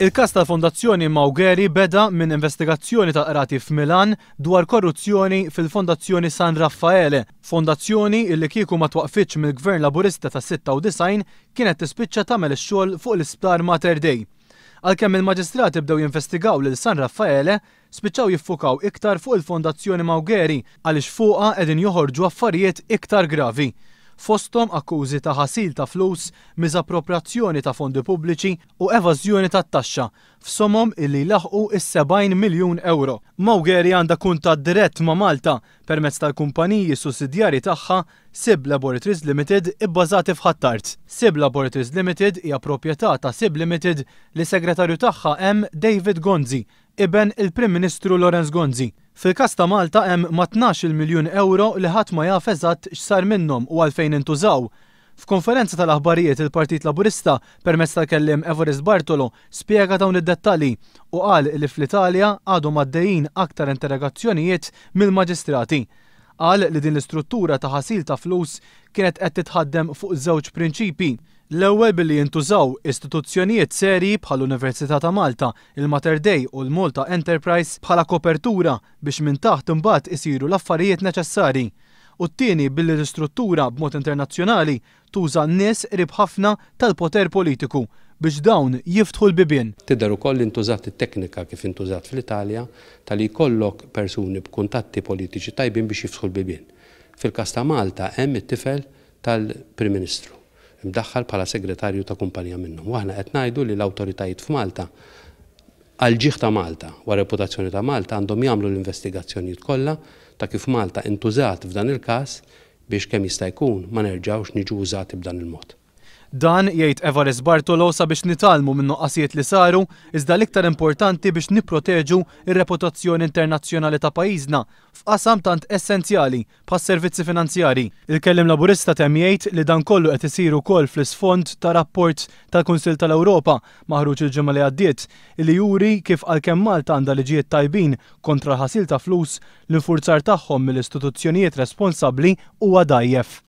Il-kas tal-Fondazzjoni Mawgeri beda minn investigazzjoni ta' qrati f'Milan dwar korruzzjoni fil-Fondazzjoni San Raffaele, fondazzjoni illi kieku ma twaqfitx mill-Gvern Laburista ta' 96 kienet tispiċċa tagħmel ix-xogħol fuq l-isptar Mater Dei. Għalkemm il-maġistrati bdew jinvestigaw lil San Raffaele, spiċċaw jiffukaw iktar fuq il-Fondazzjoni Mawgeri għaliex fuqha qegħdin joħorġu affarijiet iktar gravi fostom akkużi ta' ħasil ta' flus, miżapproprazzjoni ta' fondi pubbliċi u evażjoni ta' taxxa f'somom illi laħqu is-70 miljun euro. Mawgeri għandha kunta dirett ma' Malta permezz tal-kumpaniji sussidjarji tagħha Sib Laboratories Limited ibbażati f'Ħattart. Sib Laboratories Limited hija proprjetà ta' Sib Limited li segretarju tagħha hemm David Gonzi iben il-Prim Ministru Lorenz Gonzi. Fil-kas ta' Malta hemm ma' 12 miljun euro li ħadd ma jaf eżatt x'sar minnhom u għalfejn intużaw. F'konferenza tal-aħbarijiet il-Partit Laburista permezz tal-kellim Everest Bartolo spjega dawn id dettalji u qal li fl-Italja għadu maddejjin aktar interrogazzjonijiet mill-maġistrati. Qal li din l-istruttura ta' ħasil ta' flus kienet qed titħaddem fuq żewġ prinċipi L-ewwel billi jintużaw istituzzjonijiet serji bħall-Università ta' Malta, il-Mater Dei u l-Malta Enterprise bħala kopertura biex minn taħt imbagħad isiru l-affarijiet neċessari. U t-tieni billi l-istruttura b'mod internazzjonali tuża n-nies rib ħafna tal-poter politiku biex dawn jiftħu l-bibien. Tidher ukoll intużat it-teknika kif intużat fl-Italja tal jkollok persuni b'kuntatti politiċi tajbin biex jiftħu l-bibien. Fil-kas ta' Malta hemm it-tifel tal-Prim Ministru mdaħħal bħala segretarju ta' kumpanija minnhom. Waħna qed ngħidu li l-awtoritajiet f'Malta għal-ġieħ ta' Malta wa reputazzjoni ta' Malta għandhom jagħmlu l-investigazzjonijiet kollha ta' kif Malta intużat f'dan il-każ biex kemm jista' jkun ma nerġgħux niġu użati b'dan il-mod. Dan jgħid Evaris Bartolo sabiex nitalmu minn nuqqasijiet li saru, iżda l-iktar importanti biex nipproteġu ir-reputazzjoni internazzjonali ta' pajjiżna f'qasam tant essenzjali pas servizzi finanzjari. Il-kellim laburista tem jgħid li dan kollu qed isiru wkoll fl-isfond ta' rapport tal-Kunsil tal-Ewropa maħruġ il-ġimgħa li għaddiet li juri kif għalkemm Malta għandha liġijiet tajbin kontra l ħasil ta' flus l-infurzar tagħhom mill-istituzzjonijiet responsabbli huwa dajjef.